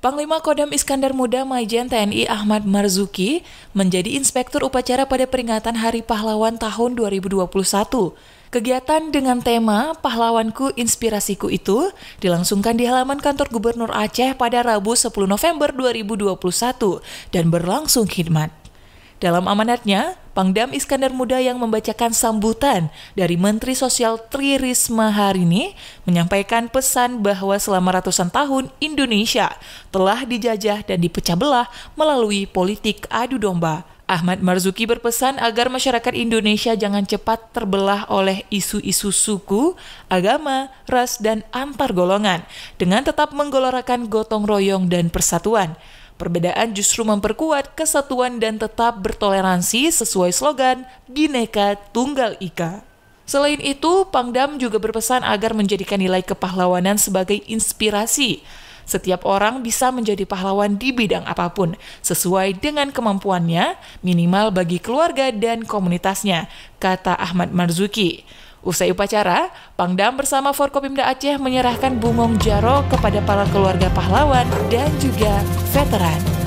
Panglima Kodam Iskandar Muda Majen TNI Ahmad Marzuki menjadi inspektur upacara pada peringatan Hari Pahlawan tahun 2021. Kegiatan dengan tema Pahlawanku Inspirasiku itu dilangsungkan di halaman kantor Gubernur Aceh pada Rabu 10 November 2021 dan berlangsung khidmat. Dalam amanatnya, Pangdam Iskandar Muda yang membacakan sambutan dari Menteri Sosial Tri Risma hari ini menyampaikan pesan bahwa selama ratusan tahun Indonesia telah dijajah dan dipecah belah melalui politik adu domba. Ahmad Marzuki berpesan agar masyarakat Indonesia jangan cepat terbelah oleh isu-isu suku, agama, ras, dan antar golongan dengan tetap menggelorakan gotong royong dan persatuan. Perbedaan justru memperkuat kesatuan dan tetap bertoleransi sesuai slogan Bineka Tunggal Ika. Selain itu, Pangdam juga berpesan agar menjadikan nilai kepahlawanan sebagai inspirasi. Setiap orang bisa menjadi pahlawan di bidang apapun, sesuai dengan kemampuannya, minimal bagi keluarga dan komunitasnya, kata Ahmad Marzuki. Usai upacara, Pangdam bersama Forkopimda Aceh menyerahkan Bungong Jaro kepada para keluarga pahlawan dan juga veteran.